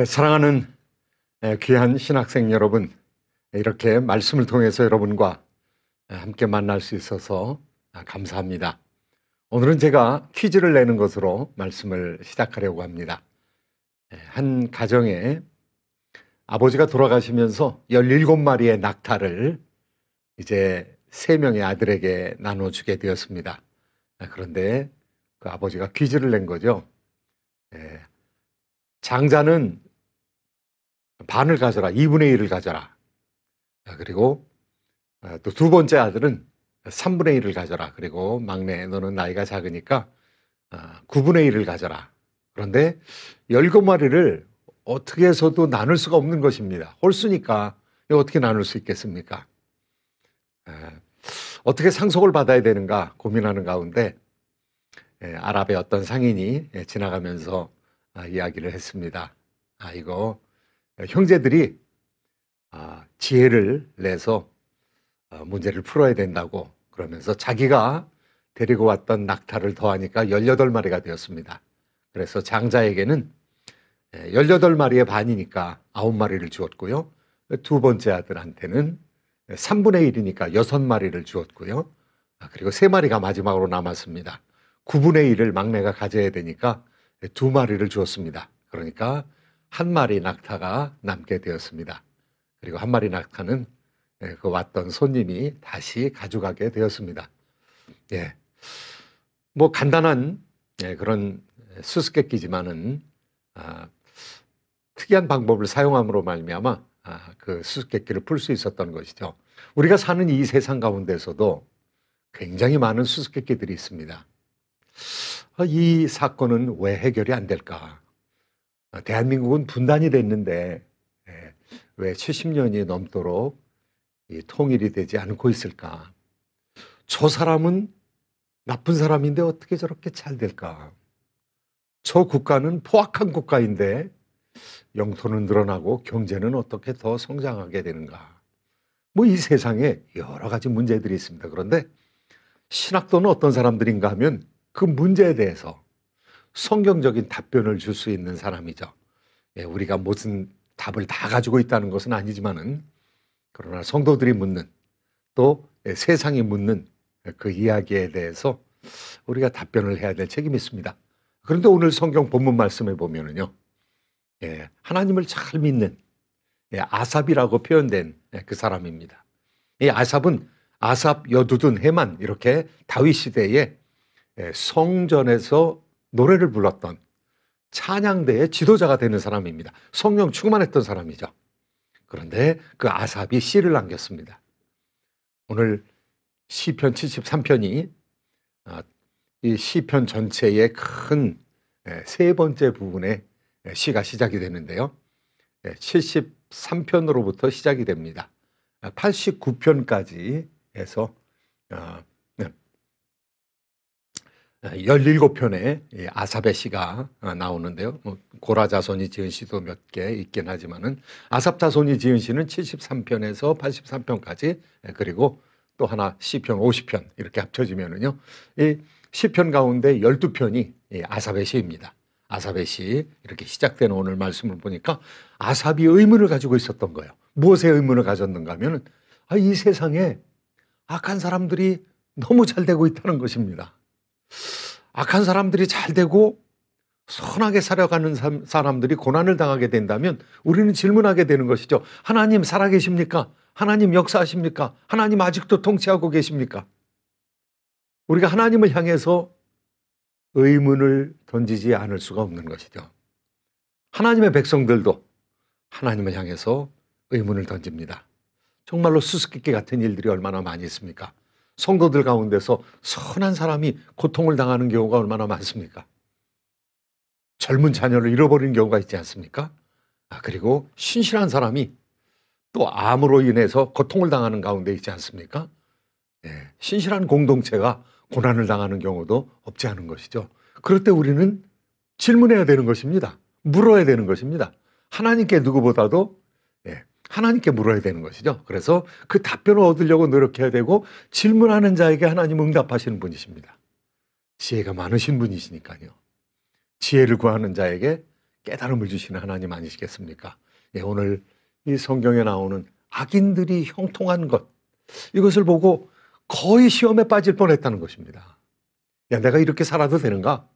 예, 사랑하는 예, 귀한 신학생 여러분, 이렇게 말씀을 통해서 여러분과 예, 함께 만날 수 있어서 아, 감사합니다. 오늘은 제가 퀴즈를 내는 것으로 말씀을 시작하려고 합니다. 한 가정에 아버지가 돌아가시면서 17마리의 낙타를 이제 3명의 아들에게 나눠주게 되었습니다. 아, 그런데 그 아버지가 퀴즈를 낸 거죠. 장자는 반을 가져라. 2분의 1을 가져라. 아, 그리고 아, 또두 번째 아들은 3분의 1을 가져라. 그리고 막내 너는 나이가 작으니까 9분의 아, 1을 가져라. 그런데 17마리를 어떻게 해서도 나눌 수가 없는 것입니다. 홀수니까 어떻게 나눌 수 있겠습니까? 어떻게 상속을 받아야 되는가 고민하는 가운데 예, 아랍의 어떤 상인이 예, 지나가면서 이야기를 했습니다. 아, 이거 예, 형제들이 아, 지혜를 내서 어, 문제를 풀어야 된다고 그러면서 자기가 데리고 왔던 낙타를 더하니까 18마리가 되었습니다. 그래서 장자에게는 18마리의 예, 반이니까 9마리를 주었고요. 두 번째 아들한테는 3분의 예, 1이니까 6마리를 주었고요. 아, 그리고 3마리가 마지막으로 남았습니다. 9분의 1을 막내가 가져야 되니까 2마리를 주었습니다. 그러니까 한 마리 낙타가 남게 되었습니다. 그리고 한 마리 낙타는 예, 그 왔던 손님이 다시 가져가게 되었습니다. 예. 뭐 간단한 예, 그런 수수께끼지만은 아, 특이한 방법을 사용함으로 말미암아 아, 그 수수께끼를 풀 수 있었던 것이죠. 우리가 사는 이 세상 가운데서도 굉장히 많은 수수께끼들이 있습니다. 어, 이 사건은 왜 해결이 안 될까? 어, 대한민국은 분단이 됐는데 예, 왜 70년이 넘도록 통일이 되지 않고 있을까? 저 사람은 나쁜 사람인데 어떻게 저렇게 잘 될까? 저 국가는 포악한 국가인데 영토는 늘어나고 경제는 어떻게 더 성장하게 되는가? 뭐 이 세상에 여러 가지 문제들이 있습니다. 그런데 신학도는 어떤 사람들인가 하면 그 문제에 대해서 성경적인 답변을 줄 수 있는 사람이죠. 예, 우리가 모든 답을 다 가지고 있다는 것은 아니지만은 그러나 성도들이 묻는 또 예, 세상이 묻는 그 이야기에 대해서 우리가 답변을 해야 될 책임이 있습니다. 그런데 오늘 성경 본문 말씀에 보면은요, 예, 하나님을 잘 믿는 예, 아삽이라고 표현된 예, 그 사람입니다. 이 아삽은 아삽 여두둔 해만 이렇게 다윗 시대에 예, 성전에서 노래를 불렀던 찬양대의 지도자가 되는 사람입니다. 성령 충만했던 사람이죠. 그런데 그 아삽이 씨를 남겼습니다. 오늘 시편 73편이 아, 이 시편 전체의 큰세 예, 번째 부분에 시가 예, 시작이 되는데요. 73편으로부터 예, 시작이 됩니다. 89편까지 해서 아, 1 7편에아사베 예, 시가 어, 나오는데요. 뭐, 고라 자손이 지은 시도 몇 개 있긴 하지만은 아삽 자손이 지은 시는 73편에서 83편까지 예, 그리고 또 하나 시편 50편 이렇게 합쳐지면은요. 이 시편 가운데 12편이 예, 아삽의 시입니다. 아삽의 시 이렇게 시작되 오늘 말씀을 보니까 아삽이 의문을 가지고 있었던 거예요. 무엇에 의문을 가졌는가 하면은 아, 이 세상에 악한 사람들이 너무 잘 되고 있다는 것입니다. 악한 사람들이 잘 되고 선하게 살아가는 사람들이 고난을 당하게 된다면 우리는 질문하게 되는 것이죠. 하나님 살아계십니까? 하나님 역사하십니까? 하나님 아직도 통치하고 계십니까? 우리가 하나님을 향해서 의문을 던지지 않을 수가 없는 것이죠. 하나님의 백성들도 하나님을 향해서 의문을 던집니다. 정말로 수수께끼 같은 일들이 얼마나 많이 있습니까? 성도들 가운데서 선한 사람이 고통을 당하는 경우가 얼마나 많습니까? 젊은 자녀를 잃어버린 경우가 있지 않습니까? 아, 그리고 신실한 사람이 또 암으로 인해서 고통을 당하는 가운데 있지 않습니까? 예, 신실한 공동체가 고난을 당하는 경우도 없지 않은 것이죠. 그럴 때 우리는 질문해야 되는 것입니다. 물어야 되는 것입니다. 하나님께 누구보다도 하나님께 물어야 되는 것이죠. 그래서 그 답변을 얻으려고 노력해야 되고 질문하는 자에게 하나님 응답하시는 분이십니다. 지혜가 많으신 분이시니까요. 지혜를 구하는 자에게 깨달음을 주시는 하나님 아니시겠습니까? 예, 오늘 이 성경에 나오는 악인들이 형통한 것 이것을 보고 거의 시험에 빠질 뻔했다는 것입니다. 야, 내가 이렇게 살아도 되는가?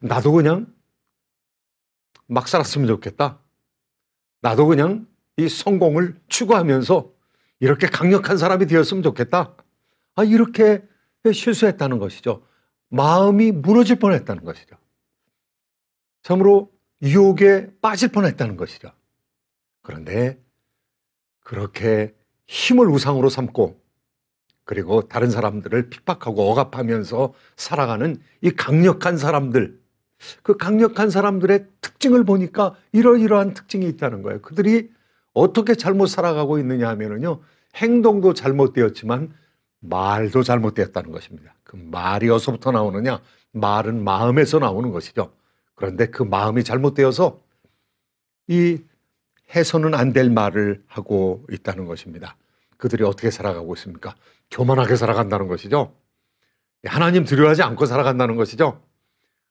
나도 그냥 막 살았으면 좋겠다. 나도 그냥 이 성공을 추구하면서 이렇게 강력한 사람이 되었으면 좋겠다. 아, 이렇게 실수했다는 것이죠. 마음이 무너질 뻔했다는 것이죠. 참으로 유혹에 빠질 뻔했다는 것이죠. 그런데 그렇게 힘을 우상으로 삼고 그리고 다른 사람들을 핍박하고 억압하면서 살아가는 이 강력한 사람들, 그 강력한 사람들의 특징을 보니까 이러이러한 특징이 있다는 거예요. 그들이 어떻게 잘못 살아가고 있느냐 하면요 행동도 잘못되었지만 말도 잘못되었다는 것입니다. 그 말이 어디서부터 나오느냐? 말은 마음에서 나오는 것이죠. 그런데 그 마음이 잘못되어서 이 해서는 안 될 말을 하고 있다는 것입니다. 그들이 어떻게 살아가고 있습니까? 교만하게 살아간다는 것이죠. 하나님 두려워하지 않고 살아간다는 것이죠.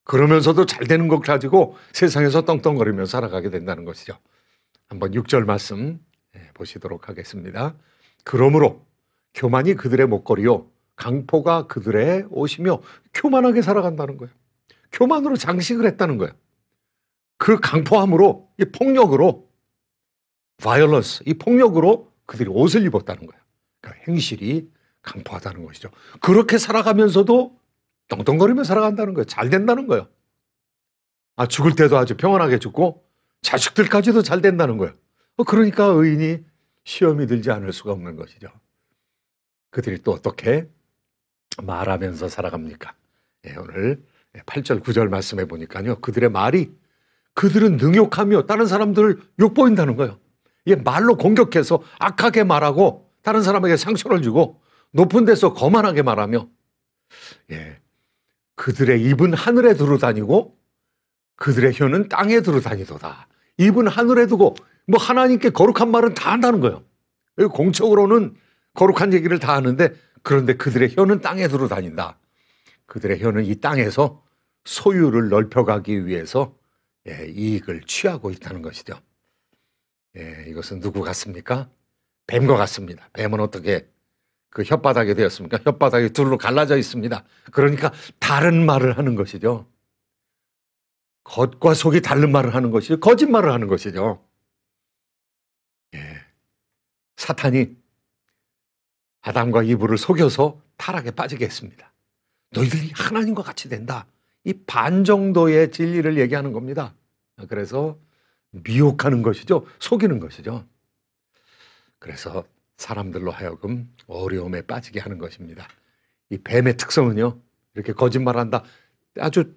그러면서도 잘 되는 것 가지고 세상에서 떵떵거리며 살아가게 된다는 것이죠. 한번 6절 말씀 예, 보시도록 하겠습니다. 그러므로 교만이 그들의 목걸이요 강포가 그들의 옷이며 교만하게 살아간다는 거예요. 교만으로 장식을 했다는 거예요. 그 강포함으로 이 폭력으로 violence 이 폭력으로 그들이 옷을 입었다는 거예요. 그러니까 행실이 강포하다는 것이죠. 그렇게 살아가면서도 떵떵거리며 살아간다는 거예요. 잘 된다는 거예요. 아 죽을 때도 아주 평안하게 죽고 자식들까지도 잘 된다는 거예요. 어, 그러니까 의인이 시험이 들지 않을 수가 없는 것이죠. 그들이 또 어떻게 말하면서 살아갑니까? 예, 오늘 8절, 9절 말씀해 보니까요. 그들의 말이 그들은 능욕하며 다른 사람들을 욕보인다는 거예요. 예, 말로 공격해서 악하게 말하고 다른 사람에게 상처를 주고 높은 데서 거만하게 말하며 예, 그들의 입은 하늘에 두루 다니고 그들의 혀는 땅에 들어다니도다. 입은 하늘에 두고 뭐 하나님께 거룩한 말은 다 한다는 거예요. 공적으로는 거룩한 얘기를 다 하는데 그런데 그들의 혀는 땅에 들어다닌다. 그들의 혀는 이 땅에서 소유를 넓혀가기 위해서 예, 이익을 취하고 있다는 것이죠. 예, 이것은 누구 같습니까? 뱀과 같습니다. 뱀은 어떻게 그 혓바닥에 되었습니까? 혓바닥이 둘로 갈라져 있습니다. 그러니까 다른 말을 하는 것이죠. 겉과 속이 다른 말을 하는 것이 거짓말을 하는 것이죠. 예. 사탄이 아담과 이브를 속여서 타락에 빠지게 했습니다. 너희들이 하나님과 같이 된다. 이 반 정도의 진리를 얘기하는 겁니다. 그래서 미혹하는 것이죠. 속이는 것이죠. 그래서 사람들로 하여금 어려움에 빠지게 하는 것입니다. 이 뱀의 특성은요, 이렇게 거짓말한다. 아주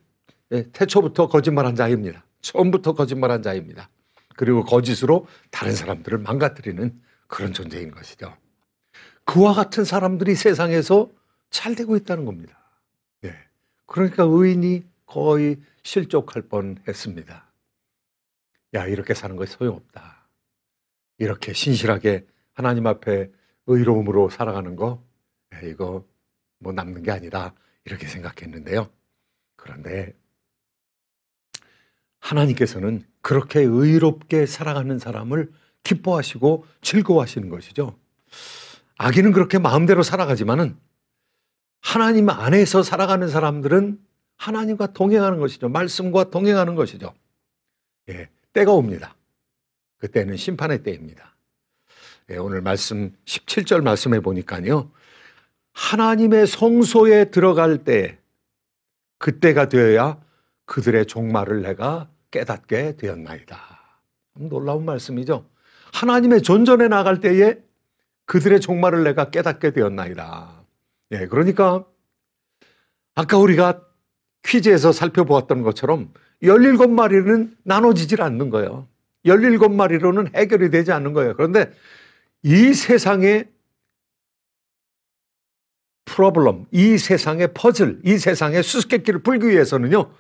예, 태초부터 거짓말한 자입니다. 처음부터 거짓말한 자입니다. 그리고 거짓으로 다른 사람들을 망가뜨리는 그런 존재인 것이죠. 그와 같은 사람들이 세상에서 잘 되고 있다는 겁니다. 예. 그러니까 의인이 거의 실족할 뻔 했습니다. 야, 이렇게 사는 것이 소용없다. 이렇게 신실하게 하나님 앞에 의로움으로 살아가는 거, 이거 뭐 남는 게 아니다. 이렇게 생각했는데요. 그런데 하나님께서는 그렇게 의롭게 살아가는 사람을 기뻐하시고 즐거워하시는 것이죠. 악인은 그렇게 마음대로 살아가지만은 하나님 안에서 살아가는 사람들은 하나님과 동행하는 것이죠. 말씀과 동행하는 것이죠. 예, 때가 옵니다. 그때는 심판의 때입니다. 예, 오늘 말씀 17절 말씀해 보니까요. 하나님의 성소에 들어갈 때 그때가 되어야 그들의 종말을 내가 깨닫게 되었나이다. 놀라운 말씀이죠. 하나님의 존전에 나갈 때에 그들의 종말을 내가 깨닫게 되었나이다. 예, 그러니까 아까 우리가 퀴즈에서 살펴보았던 것처럼 17마리는 나눠지질 않는 거예요. 17마리로는 해결이 되지 않는 거예요. 그런데 이 세상의 프로블럼, 이 세상의 퍼즐, 이 세상의 수수께끼를 풀기 위해서는요.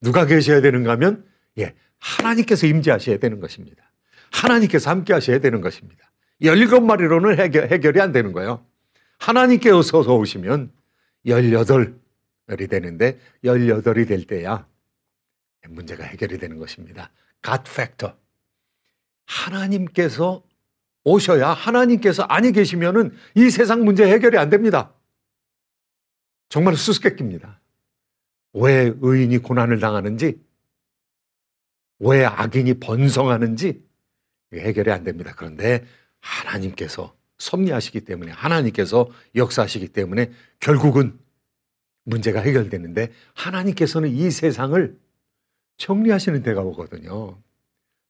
누가 계셔야 되는가 하면 예, 하나님께서 임재하셔야 되는 것입니다. 하나님께서 함께 하셔야 되는 것입니다. 17마리로는 해결, 해결이 안 되는 거예요. 하나님께 어서 오시면 18이 되는데 18이 될 때야 문제가 해결이 되는 것입니다. God factor. 하나님께서 오셔야 하나님께서 아니 계시면은 이 세상 문제 해결이 안 됩니다. 정말 수수께끼입니다. 왜 의인이 고난을 당하는지, 왜 악인이 번성하는지 해결이 안 됩니다. 그런데 하나님께서 섭리하시기 때문에 하나님께서 역사하시기 때문에 결국은 문제가 해결되는데 하나님께서는 이 세상을 정리하시는 때가 오거든요.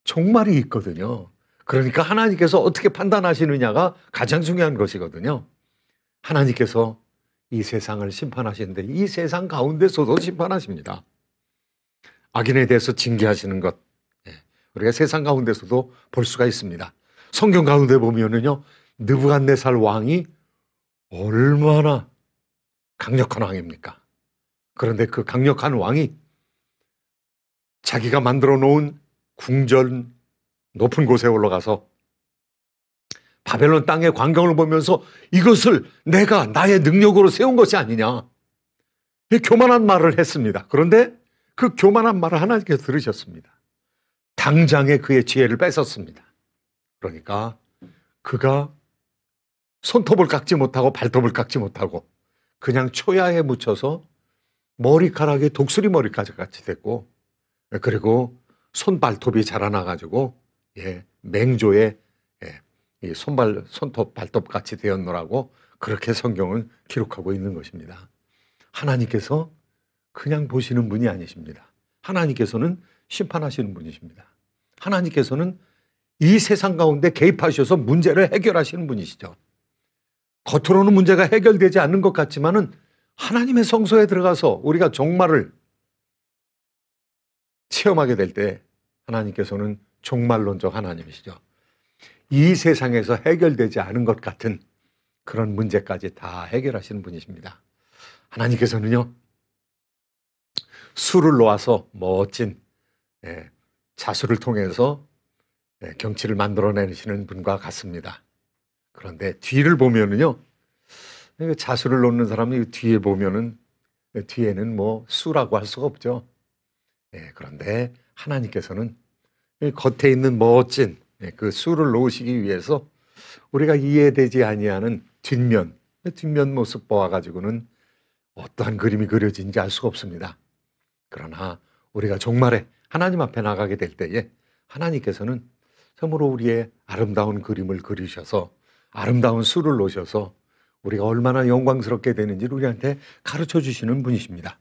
종말이 있거든요. 그러니까 하나님께서 어떻게 판단하시느냐가 가장 중요한 것이거든요. 하나님께서 이 세상을 심판하시는데 이 세상 가운데서도 심판하십니다. 악인에 대해서 징계하시는 것 예. 우리가 세상 가운데서도 볼 수가 있습니다. 성경 가운데 보면은요 느부갓네살 왕이 얼마나 강력한 왕입니까? 그런데 그 강력한 왕이 자기가 만들어 놓은 궁전 높은 곳에 올라가서 바벨론 땅의 광경을 보면서 이것을 내가 나의 능력으로 세운 것이 아니냐. 교만한 말을 했습니다. 그런데 그 교만한 말을 하나님께서 들으셨습니다. 당장에 그의 지혜를 뺏었습니다. 그러니까 그가 손톱을 깎지 못하고 발톱을 깎지 못하고 그냥 초야에 묻혀서 머리카락에 독수리 머리까지 같이 됐고 그리고 손발톱이 자라나가지고 예, 맹조에 손발 손톱 발톱 같이 되었노라고 그렇게 성경은 기록하고 있는 것입니다. 하나님께서 그냥 보시는 분이 아니십니다. 하나님께서는 심판하시는 분이십니다. 하나님께서는 이 세상 가운데 개입하셔서 문제를 해결하시는 분이시죠. 겉으로는 문제가 해결되지 않는 것 같지만은 하나님의 성소에 들어가서 우리가 종말을 체험하게 될 때 하나님께서는 종말론적 하나님이시죠. 이 세상에서 해결되지 않은 것 같은 그런 문제까지 다 해결하시는 분이십니다. 하나님께서는요, 술을 놓아서 멋진 예, 자수를 통해서 예, 경치를 만들어내시는 분과 같습니다. 그런데 뒤를 보면은요, 예, 그 자수를 놓는 사람이 뒤에 보면은 예, 뒤에는 뭐 수라고 할 수가 없죠. 예, 그런데 하나님께서는 겉에 있는 멋진 네, 그 수를 놓으시기 위해서 우리가 이해되지 아니하는 뒷면, 그 뒷면 모습 보아가지고는 어떠한 그림이 그려진지 알 수가 없습니다. 그러나 우리가 종말에 하나님 앞에 나가게 될 때에 하나님께서는 참으로 우리의 아름다운 그림을 그리셔서 아름다운 수를 놓으셔서 우리가 얼마나 영광스럽게 되는지 우리한테 가르쳐 주시는 분이십니다.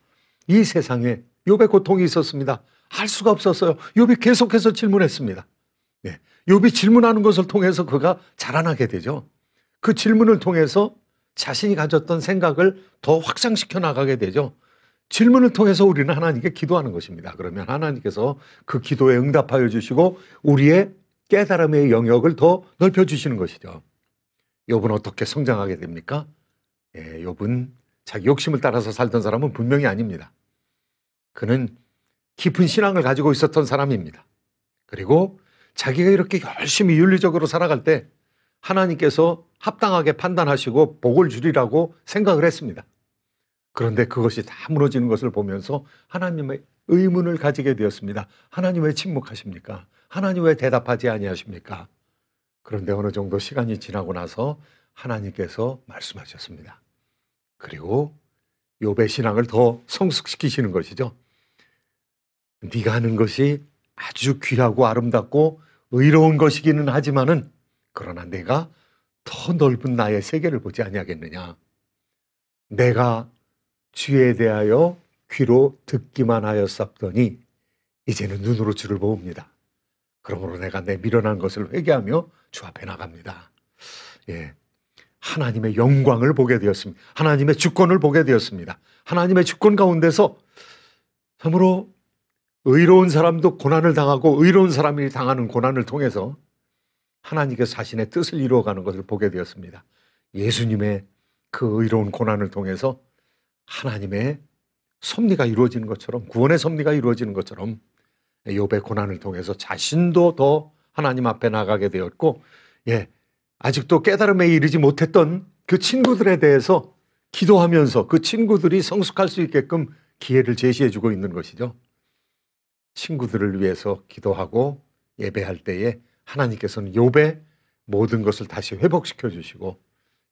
이 세상에 욥의 고통이 있었습니다. 알 수가 없었어요. 욥이 계속해서 질문했습니다. 네. 욥이 질문하는 것을 통해서 그가 자라나게 되죠. 그 질문을 통해서 자신이 가졌던 생각을 더 확장시켜 나가게 되죠. 질문을 통해서 우리는 하나님께 기도하는 것입니다. 그러면 하나님께서 그 기도에 응답하여 주시고 우리의 깨달음의 영역을 더 넓혀 주시는 것이죠. 욥은 어떻게 성장하게 됩니까? 예, 욥은 자기 욕심을 따라서 살던 사람은 분명히 아닙니다. 그는 깊은 신앙을 가지고 있었던 사람입니다. 그리고 자기가 이렇게 열심히 윤리적으로 살아갈 때 하나님께서 합당하게 판단하시고 복을 주리라고 생각을 했습니다. 그런데 그것이 다 무너지는 것을 보면서 하나님의 의문을 가지게 되었습니다. 하나님 왜 침묵하십니까? 하나님 왜 대답하지 아니하십니까? 그런데 어느 정도 시간이 지나고 나서 하나님께서 말씀하셨습니다. 그리고 요배 신앙을 더 성숙시키시는 것이죠. 네가 하는 것이 아주 귀하고 아름답고 의로운 것이기는 하지만은 그러나 내가 더 넓은 나의 세계를 보지 아니하겠느냐. 내가 주에 대하여 귀로 듣기만 하였었더니 이제는 눈으로 주를 보옵니다. 그러므로 내가 내 미련한 것을 회개하며 주 앞에 나갑니다. 예. 하나님의 영광을 보게 되었습니다. 하나님의 주권을 보게 되었습니다. 하나님의 주권 가운데서 참으로 의로운 사람도 고난을 당하고 의로운 사람이 당하는 고난을 통해서 하나님께 서 자신의 뜻을 이루어가는 것을 보게 되었습니다. 예수님의 그 의로운 고난을 통해서 하나님의 섭리가 이루어지는 것처럼 구원의 섭리가 이루어지는 것처럼 욥의 고난을 통해서 자신도 더 하나님 앞에 나가게 되었고 예 아직도 깨달음에 이르지 못했던 그 친구들에 대해서 기도하면서 그 친구들이 성숙할 수 있게끔 기회를 제시해 주고 있는 것이죠. 친구들을 위해서 기도하고 예배할 때에 하나님께서는 요배 모든 것을 다시 회복시켜 주시고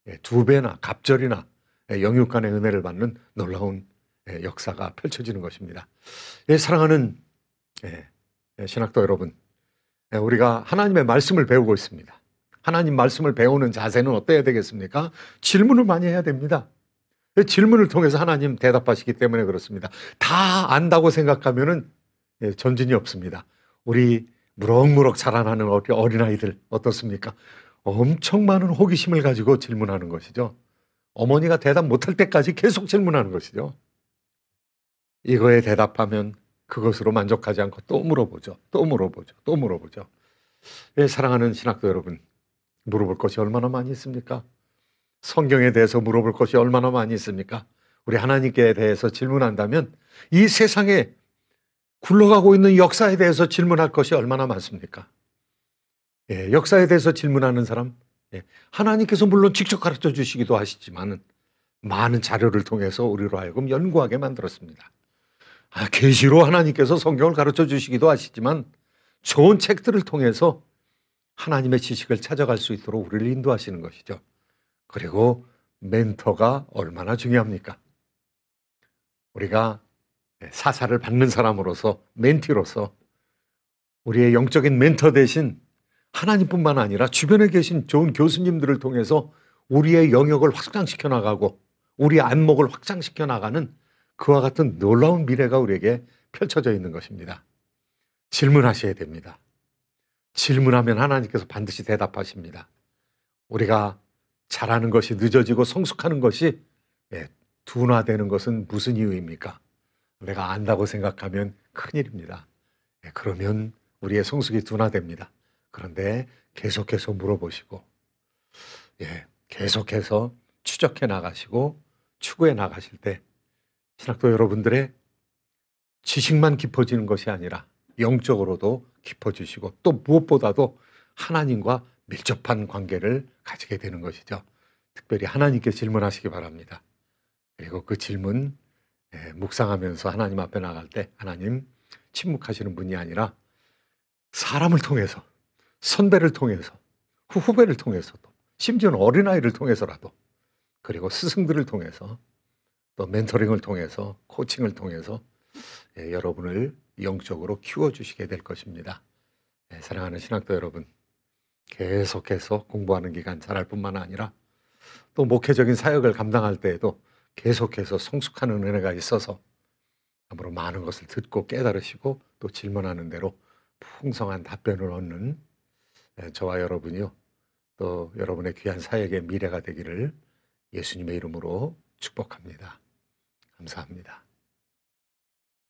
예, 두 배나 갑절이나 예, 영육간의 은혜를 받는 놀라운 예, 역사가 펼쳐지는 것입니다. 사랑하는 신학도 여러분, 우리가 하나님의 말씀을 배우고 있습니다. 하나님 말씀을 배우는 자세는 어때야 되겠습니까? 질문을 많이 해야 됩니다. 질문을 통해서 하나님 대답하시기 때문에 그렇습니다. 다 안다고 생각하면 예, 전진이 없습니다. 우리 무럭무럭 자라나는 어린아이들 어떻습니까? 엄청 많은 호기심을 가지고 질문하는 것이죠. 어머니가 대답 못할 때까지 계속 질문하는 것이죠. 이거에 대답하면 그것으로 만족하지 않고 또 물어보죠. 또 물어보죠. 또 물어보죠. 예, 사랑하는 신학도 여러분, 물어볼 것이 얼마나 많이 있습니까? 성경에 대해서 물어볼 것이 얼마나 많이 있습니까? 우리 하나님께 대해서 질문한다면 이 세상에 굴러가고 있는 역사에 대해서 질문할 것이 얼마나 많습니까? 예, 역사에 대해서 질문하는 사람, 예, 하나님께서 물론 직접 가르쳐 주시기도 하시지만 많은 자료를 통해서 우리로 하여금 연구하게 만들었습니다. 아, 계시로 하나님께서 성경을 가르쳐 주시기도 하시지만 좋은 책들을 통해서 하나님의 지식을 찾아갈 수 있도록 우리를 인도하시는 것이죠. 그리고 멘토가 얼마나 중요합니까? 우리가 예, 사사를 받는 사람으로서 멘티로서 우리의 영적인 멘터 대신 하나님뿐만 아니라 주변에 계신 좋은 교수님들을 통해서 우리의 영역을 확장시켜 나가고 우리 안목을 확장시켜 나가는 그와 같은 놀라운 미래가 우리에게 펼쳐져 있는 것입니다. 질문하셔야 됩니다. 질문하면 하나님께서 반드시 대답하십니다. 우리가 잘하는 것이 늦어지고 성숙하는 것이 예, 둔화되는 것은 무슨 이유입니까? 내가 안다고 생각하면 큰일입니다. 예, 그러면 우리의 성숙이 둔화됩니다. 그런데 계속해서 물어보시고, 예, 계속해서 추적해 나가시고 추구해 나가실 때 신학도 여러분들의 지식만 깊어지는 것이 아니라 영적으로도 깊어지시고 또 무엇보다도 하나님과 밀접한 관계를 가지게 되는 것이죠. 특별히 하나님께 질문하시기 바랍니다. 그리고 그 질문 예, 묵상하면서 하나님 앞에 나갈 때 하나님 침묵하시는 분이 아니라 사람을 통해서 선배를 통해서 후배를 통해서도 심지어는 어린아이를 통해서라도 그리고 스승들을 통해서 또 멘토링을 통해서 코칭을 통해서 예, 여러분을 영적으로 키워주시게 될 것입니다. 예, 사랑하는 신학도 여러분 계속해서 공부하는 기간 잘할 뿐만 아니라 또 목회적인 사역을 감당할 때에도 계속해서 성숙하는 은혜가 있어서 아으로 많은 것을 듣고 깨달으시고 또 질문하는 대로 풍성한 답변을 얻는 예, 저와 여러분이요 또 여러분의 귀한 사역의 미래가 되기를 예수님의 이름으로 축복합니다. 감사합니다.